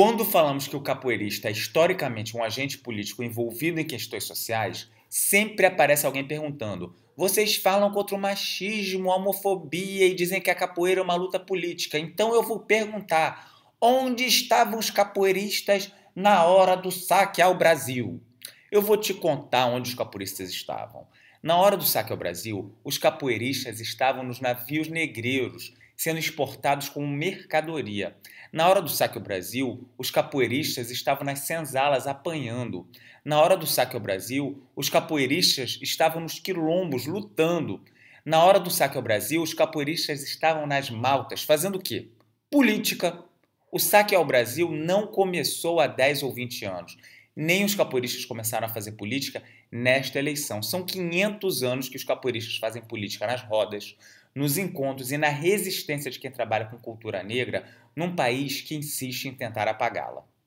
Quando falamos que o capoeirista é historicamente um agente político envolvido em questões sociais, sempre aparece alguém perguntando: vocês falam contra o machismo, a homofobia e dizem que a capoeira é uma luta política. Então eu vou perguntar: onde estavam os capoeiristas na hora do saque ao Brasil? Eu vou te contar onde os capoeiristas estavam. Na hora do saque ao Brasil, os capoeiristas estavam nos navios negreiros, sendo exportados como mercadoria. Na hora do saque ao Brasil, os capoeiristas estavam nas senzalas apanhando. Na hora do saque ao Brasil, os capoeiristas estavam nos quilombos lutando. Na hora do saque ao Brasil, os capoeiristas estavam nas maltas, fazendo o quê? Política. O saque ao Brasil não começou há 10 ou 20 anos nem os capoeiristas começaram a fazer política nesta eleição. São 500 anos que os capoeiristas fazem política nas rodas, nos encontros e na resistência de quem trabalha com cultura negra num país que insiste em tentar apagá-la.